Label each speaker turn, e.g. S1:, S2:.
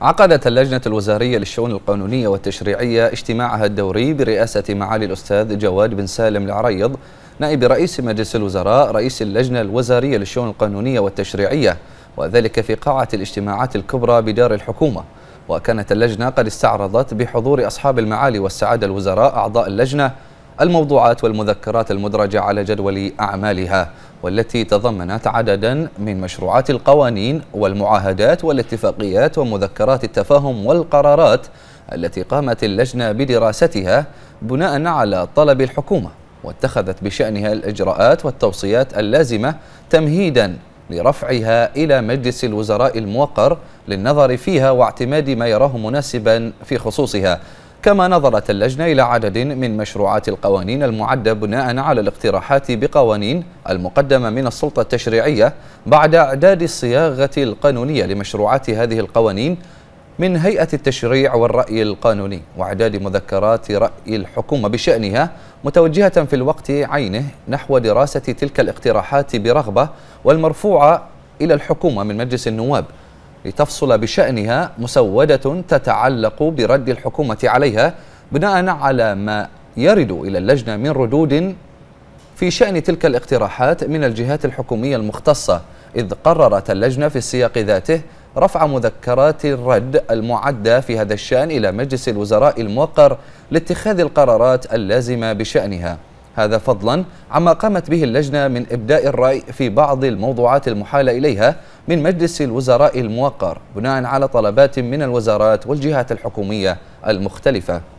S1: عقدت اللجنة الوزارية للشؤون القانونية والتشريعية اجتماعها الدوري برئاسة معالي الأستاذ جواد بن سالم العريض نائب رئيس مجلس الوزراء رئيس اللجنة الوزارية للشؤون القانونية والتشريعية وذلك في قاعة الاجتماعات الكبرى بدار الحكومة وكانت اللجنة قد استعرضت بحضور أصحاب المعالي والسعادة الوزراء أعضاء اللجنة الموضوعات والمذكرات المدرجة على جدول أعمالها والتي تضمنت عددا من مشروعات القوانين والمعاهدات والاتفاقيات ومذكرات التفاهم والقرارات التي قامت اللجنة بدراستها بناء على طلب الحكومة واتخذت بشأنها الإجراءات والتوصيات اللازمة تمهيدا لرفعها إلى مجلس الوزراء الموقر للنظر فيها واعتماد ما يراه مناسبا في خصوصها كما نظرت اللجنة إلى عدد من مشروعات القوانين المعدة بناء على الاقتراحات بقوانين المقدمة من السلطة التشريعية بعد إعداد الصياغة القانونية لمشروعات هذه القوانين من هيئة التشريع والرأي القانوني وإعداد مذكرات رأي الحكومة بشأنها متوجهة في الوقت عينه نحو دراسة تلك الاقتراحات برغبة والمرفوعة إلى الحكومة من مجلس النواب لتفصل بشأنها مسودة تتعلق برد الحكومة عليها بناء على ما يرد إلى اللجنة من ردود في شأن تلك الاقتراحات من الجهات الحكومية المختصة إذ قررت اللجنة في السياق ذاته رفع مذكرات الرد المعدة في هذا الشأن إلى مجلس الوزراء الموقر لاتخاذ القرارات اللازمة بشأنها هذا فضلا عما قامت به اللجنة من إبداء الرأي في بعض الموضوعات المحال إليها من مجلس الوزراء الموقر بناء على طلبات من الوزارات والجهات الحكومية المختلفة